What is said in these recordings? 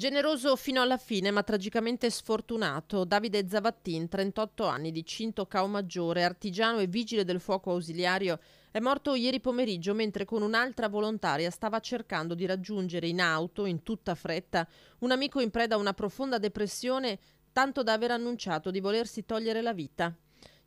Generoso fino alla fine ma tragicamente sfortunato, Davide Zavattin, 38 anni di Cinto Cao Maggiore, artigiano e vigile del fuoco ausiliario, è morto ieri pomeriggio mentre con un'altra volontaria stava cercando di raggiungere in auto, in tutta fretta, un amico in preda a una profonda depressione tanto da aver annunciato di volersi togliere la vita.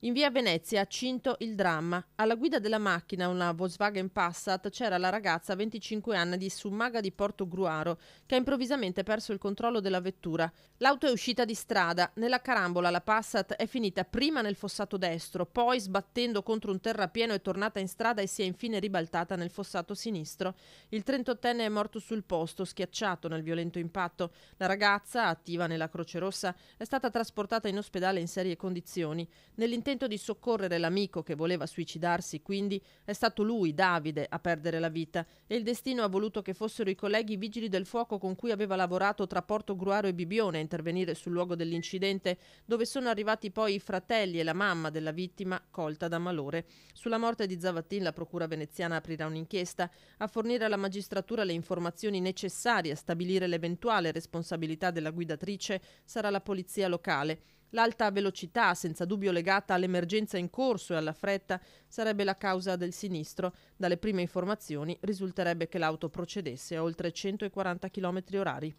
In via Venezia, ha Cinto il dramma. Alla guida della macchina, una Volkswagen Passat, c'era la ragazza 25 anni di Summaga di Porto Gruaro che ha improvvisamente perso il controllo della vettura. L'auto è uscita di strada. Nella carambola la Passat è finita prima nel fossato destro, poi sbattendo contro un terrapieno è tornata in strada e si è infine ribaltata nel fossato sinistro. Il 38enne è morto sul posto, schiacciato nel violento impatto. La ragazza, attiva nella Croce Rossa, è stata trasportata in ospedale in serie condizioni. Nell'intento L'intento di soccorrere l'amico che voleva suicidarsi, quindi, è stato lui, Davide, a perdere la vita e il destino ha voluto che fossero i colleghi vigili del fuoco con cui aveva lavorato tra Porto Gruaro e Bibione a intervenire sul luogo dell'incidente, dove sono arrivati poi i fratelli e la mamma della vittima colta da malore. Sulla morte di Zavattin la procura veneziana aprirà un'inchiesta a fornire alla magistratura le informazioni necessarie a stabilire l'eventuale responsabilità della guidatrice sarà la polizia locale. L'alta velocità, senza dubbio legata all'emergenza in corso e alla fretta, sarebbe la causa del sinistro. Dalle prime informazioni risulterebbe che l'auto procedesse a oltre 140 km orari.